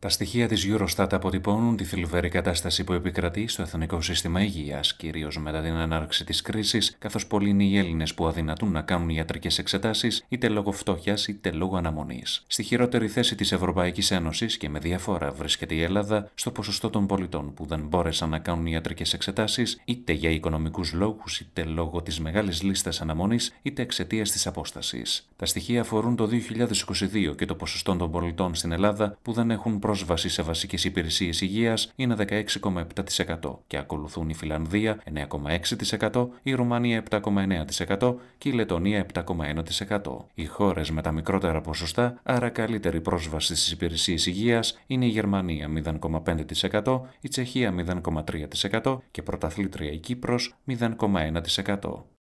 Τα στοιχεία της Eurostat αποτυπώνουν τη θλιβερή κατάσταση που επικρατεί στο εθνικό σύστημα υγείας κυρίως μετά την ανάρξη της κρίσης, καθώς πολλοί είναι οι Έλληνες που αδυνατούν να κάνουν ιατρικές εξετάσεις είτε λόγω φτώχειας είτε λόγω αναμονής. Στη χειρότερη θέση της Ευρωπαϊκής Ένωσης και με διαφορά βρίσκεται η Ελλάδα στο ποσοστό των πολιτών που δεν μπόρεσαν να κάνουν ιατρικές εξετάσεις, είτε για οικονομικούς λόγους, είτε λόγω της μεγάλης λίστας αναμονής είτε εξαιτίας της απόστασης. Τα στοιχεία αφορούν το 2022 και το ποσοστό των πολιτών στην Ελλάδα που δεν έχουν πρόσβαση σε βασικές υπηρεσίες υγείας είναι 16,7% και ακολουθούν η Φιλανδία 9,6%, η Ρουμανία 7,9% και η Λετωνία 7,1%. Οι χώρες με τα μικρότερα ποσοστά, άρα καλύτερη πρόσβαση στις υπηρεσίες υγείας είναι η Γερμανία 0,5%, η Τσεχία 0,3% και πρωταθλήτρια η Κύπρος 0,1%.